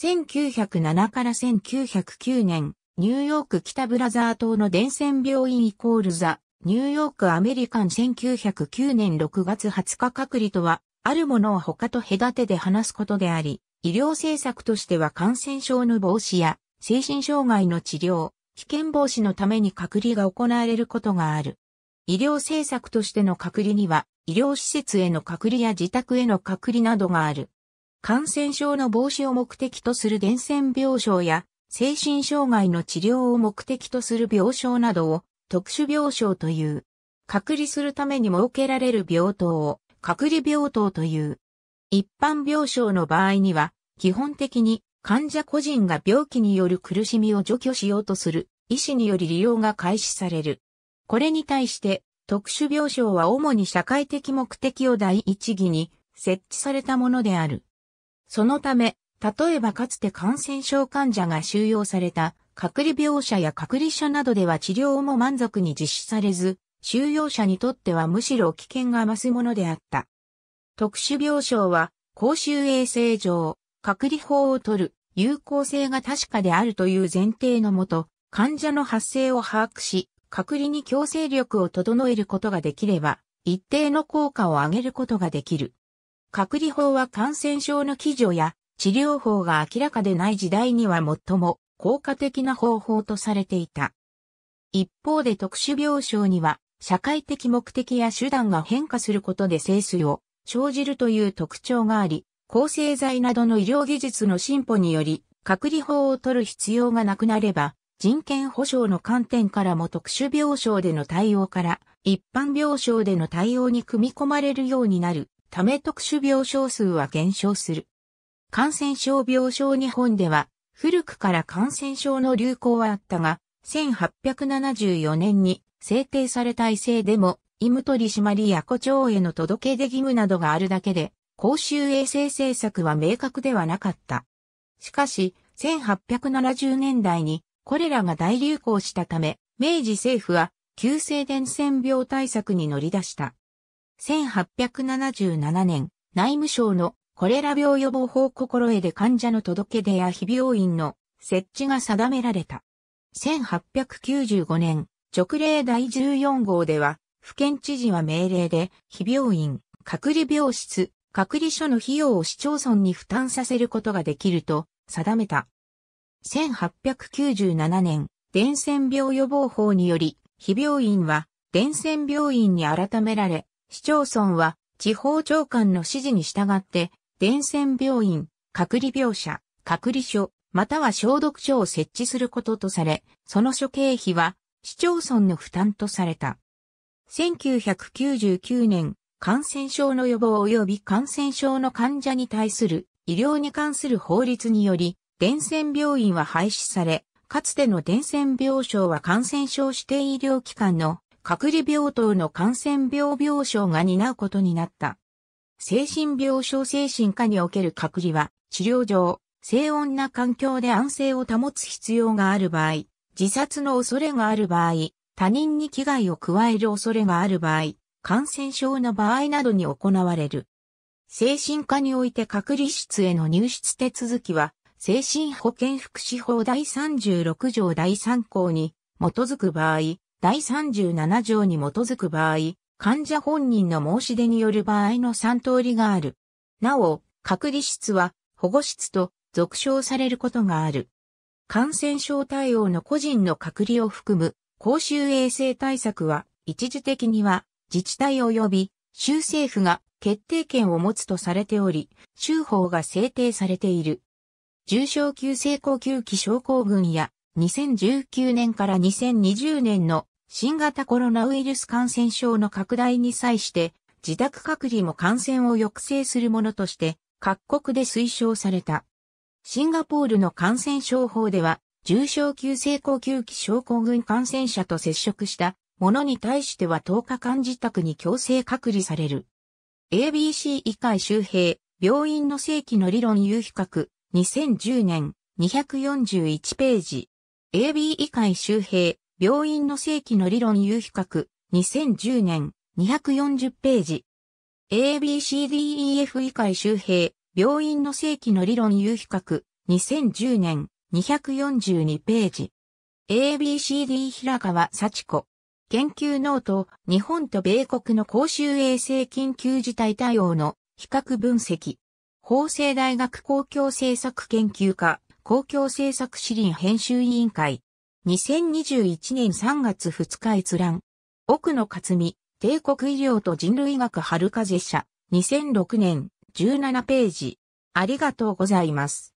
1907から1909年、ニューヨーク北ブラザー島の伝染病院イコールザ、ニューヨークアメリカン1909年6月20日隔離とは、あるものを他と隔てで話すことであり、医療政策としては感染症の防止や精神障害の治療、危険防止のために隔離が行われることがある。医療政策としての隔離には、医療施設への隔離や自宅への隔離などがある。感染症の防止を目的とする伝染病床や、精神障害の治療を目的とする病床などを特殊病床という。隔離するために設けられる病棟を隔離病棟という。一般病床の場合には、基本的に患者個人が病気による苦しみを除去しようとする医師により利用が開始される。これに対して特殊病床は主に社会的目的を第一義に設置されたものである。そのため、例えばかつて感染症患者が収容された隔離病者や隔離者などでは治療も満足に実施されず、収容者にとってはむしろ危険が増すものであった。特殊病床は公衆衛生上、隔離法を取る有効性が確かであるという前提のもと、患者の発生を把握し、隔離に強制力を整えることができれば、一定の効果を上げることができる。隔離法は感染症の基準や治療法が明らかでない時代には最も効果的な方法とされていた。一方で特殊病床には社会的目的や手段が変化することで生死を生じるという特徴があり、抗生剤などの医療技術の進歩により隔離法を取る必要がなくなれば、人権保障の観点からも特殊病床での対応から一般病床での対応に組み込まれるようになるため特殊病床数は減少する。感染症病床日本では、古くから感染症の流行はあったが、1874年に制定された異性でも、イム取締りや古町への届け出義務などがあるだけで、公衆衛生政策は明確ではなかった。しかし、1870年代にこれらが大流行したため、明治政府は急性伝染病対策に乗り出した。1877年、内務省のコレラ病予防法心得で患者の届け出や非病院の設置が定められた。1895年、直令第14号では、府県知事は命令で、非病院、隔離病室、隔離所の費用を市町村に負担させることができると定めた。1897年、伝染病予防法により、非病院は伝染病院に改められ、市町村は地方長官の指示に従って、伝染病院、隔離病者、隔離所、または消毒所を設置することとされ、その処経費は市町村の負担とされた。1999年、感染症の予防及び感染症の患者に対する医療に関する法律により、伝染病院は廃止され、かつての伝染病床は感染症指定医療機関の隔離病棟の感染病病床が担うことになった。精神病床精神科における隔離は、治療上、静穏な環境で安静を保つ必要がある場合、自殺の恐れがある場合、他人に危害を加える恐れがある場合、感染症の場合などに行われる。精神科において隔離室への入室手続きは、精神保健福祉法第36条第3項に基づく場合、第37条に基づく場合、患者本人の申し出による場合の3通りがある。なお、隔離室は保護室と俗称されることがある。感染症対応の個人の隔離を含む公衆衛生対策は一時的には自治体及び州政府が決定権を持つとされており、州法が制定されている。重症急性呼吸器症候群や2019年から2020年の新型コロナウイルス感染症の拡大に際して、自宅隔離も感染を抑制するものとして、各国で推奨された。シンガポールの感染症法では、重症急性呼吸器症候群感染者と接触した者に対しては10日間自宅に強制隔離される。ABC 医会周平、病院の正規の理論有比較、2010年、241ページ。AB 医会周平、病院の正規の理論有比較、2010年、240ページ。ABCDEF 以下周平、病院の正規の理論有比較、2010年、242ページ。ABCD 平川幸子。研究ノート、日本と米国の公衆衛生緊急事態対応の比較分析。法政大学公共政策研究科、公共政策資林編集委員会。2021年3月2日閲覧。奥野克美、帝国医療と人類学春風社、2006年、17ページ。ありがとうございます。